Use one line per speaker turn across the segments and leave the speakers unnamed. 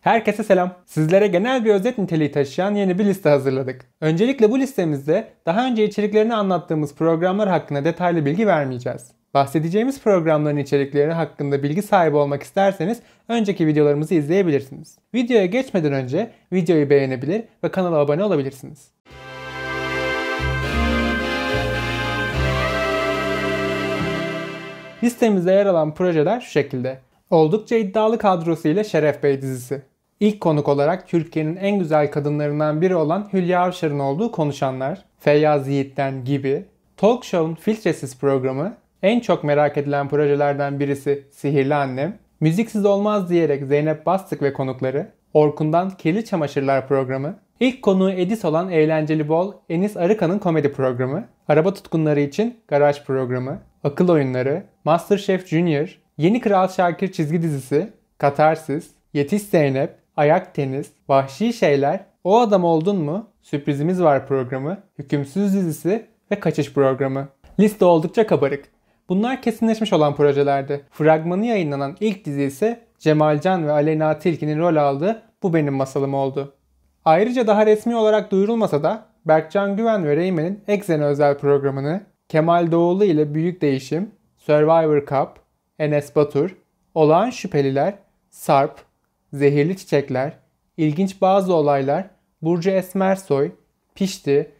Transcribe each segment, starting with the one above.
Herkese selam. Sizlere genel bir özet niteliği taşıyan yeni bir liste hazırladık. Öncelikle bu listemizde daha önce içeriklerini anlattığımız programlar hakkında detaylı bilgi vermeyeceğiz. Bahsedeceğimiz programların içerikleri hakkında bilgi sahibi olmak isterseniz önceki videolarımızı izleyebilirsiniz. Videoya geçmeden önce videoyu beğenebilir ve kanala abone olabilirsiniz. Listemizde yer alan projeler şu şekilde. Oldukça iddialı kadrosu ile Şeref Bey dizisi. İlk konuk olarak Türkiye'nin en güzel kadınlarından biri olan Hülya Avşar'ın olduğu konuşanlar, Feyyaz Yiğit'ten gibi, Talk Show'un filtresiz programı, en çok merak edilen projelerden birisi Sihirli Annem, Müziksiz Olmaz diyerek Zeynep Bastık ve konukları, Orkun'dan Kirli Çamaşırlar programı, ilk konuğu Edis olan Eğlenceli Bol Enis Arıkan'ın komedi programı, Araba Tutkunları için Garaj programı, Akıl Oyunları, Masterchef Junior, Yeni Kral Şakir çizgi dizisi, Katarsis, Yetiş Zeynep, ayak tenis, vahşi şeyler, o adam oldun mu, sürprizimiz var programı, hükümsüz dizisi ve kaçış programı. Liste oldukça kabarık. Bunlar kesinleşmiş olan projelerdi. Fragmanı yayınlanan ilk dizi ise Cemalcan ve Aleyna Tilki'nin rol aldığı Bu Benim Masalım oldu. Ayrıca daha resmi olarak duyurulmasa da Berkcan Güven ve Reymen'in Exen özel programını, Kemal Doğulu ile Büyük Değişim, Survivor Cup, Enes Batur, Olağan Şüpheliler, Sarp, zehirli çiçekler, ilginç bazı olaylar, Burcu Esmersoy, Pişti,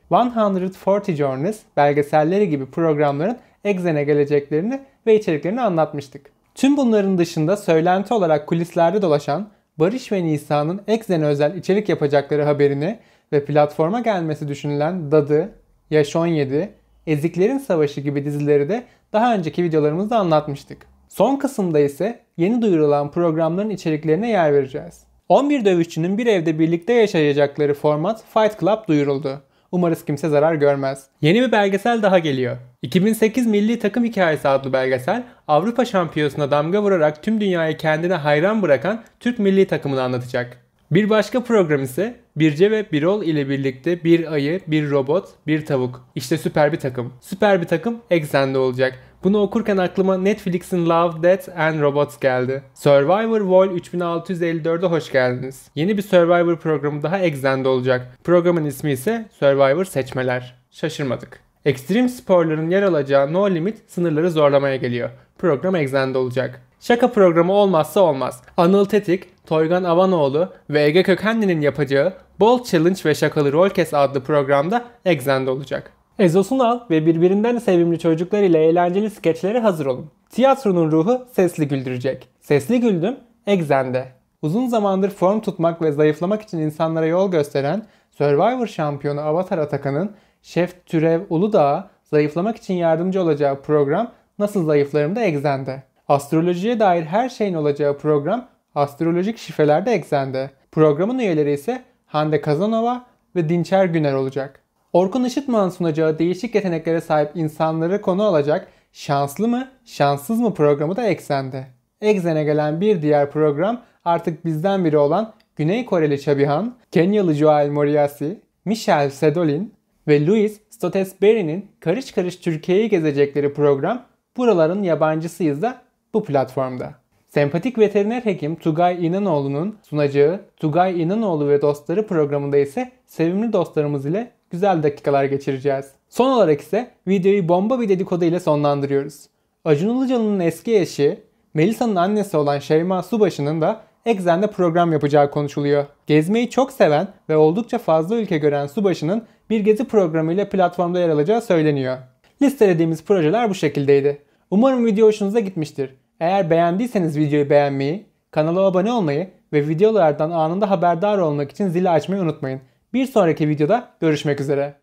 140 Journeys belgeselleri gibi programların egzene geleceklerini ve içeriklerini anlatmıştık. Tüm bunların dışında söylenti olarak kulislerde dolaşan Barış ve Nisa'nın egzene özel içerik yapacakları haberini ve platforma gelmesi düşünülen Dadı, Yaş 17, Eziklerin Savaşı gibi dizileri de daha önceki videolarımızda anlatmıştık. Son kısımda ise yeni duyurulan programların içeriklerine yer vereceğiz. 11 dövüşçünün bir evde birlikte yaşayacakları format Fight Club duyuruldu. Umarız kimse zarar görmez. Yeni bir belgesel daha geliyor. 2008 Milli Takım Hikayesi adlı belgesel Avrupa Şampiyonası'na damga vurarak tüm dünyayı kendine hayran bırakan Türk milli takımını anlatacak. Bir başka program ise Birce ve Birol ile birlikte bir ayı, bir robot, bir tavuk. İşte süper bir takım. Süper bir takım Exxen'de olacak. Bunu okurken aklıma Netflix'in Love, Death and Robots geldi. Survivor Vol 3654'e hoş geldiniz. Yeni bir Survivor programı daha Exxen'de olacak. Programın ismi ise Survivor Seçmeler. Şaşırmadık. Ekstrem sporların yer alacağı No Limit sınırları zorlamaya geliyor. Program Exxen'de olacak. Şaka programı olmazsa olmaz. Anıl Tetik, Toygan Avanoğlu ve Ege Kökenli'nin yapacağı Bol Challenge ve Şakalı Rolkes adlı programda Exxen'de olacak. Ezo Sunal ve birbirinden sevimli çocuklar ile eğlenceli skeçlere hazır olun. Tiyatronun ruhu sesli güldürecek. Sesli Güldüm, Exxen'de. Uzun zamandır form tutmak ve zayıflamak için insanlara yol gösteren Survivor şampiyonu Avatar Atakan'ın Şef Türev Uludağ'a zayıflamak için yardımcı olacağı program Nasıl Zayıflarım da Exxen'de. Astrolojiye dair her şeyin olacağı program Astrolojik şifelerde eksende. Programın üyeleri ise Hande Kazanova ve Dinçer Güner olacak. Orkun Işıtman sunacağı değişik yeteneklere sahip insanları konu alacak Şanslı mı, Şanssız mı programı da eksende. Eksen'e gelen bir diğer program artık bizden biri olan Güney Koreli Çabihan, Kenyalı Joel Moriasi, Michel Sedolin ve Louis Stotesberry'nin karış karış Türkiye'yi gezecekleri program Buraların Yabancısıyız da bu platformda. Sempatik veteriner hekim Tugay İnanoğlu'nun sunacağı Tugay İnanoğlu ve Dostları programında ise sevimli dostlarımız ile güzel dakikalar geçireceğiz. Son olarak ise videoyu bomba bir dedikodu ile sonlandırıyoruz. Acun Ilıcalı'nın eski eşi, Melisa'nın annesi olan Şeyma Subaşı'nın da Exxen'de program yapacağı konuşuluyor. Gezmeyi çok seven ve oldukça fazla ülke gören Subaşı'nın bir gezi programı ile platformda yer alacağı söyleniyor. Listelediğimiz projeler bu şekildeydi. Umarım video hoşunuza gitmiştir. Eğer beğendiyseniz videoyu beğenmeyi, kanala abone olmayı ve videolardan anında haberdar olmak için zili açmayı unutmayın. Bir sonraki videoda görüşmek üzere.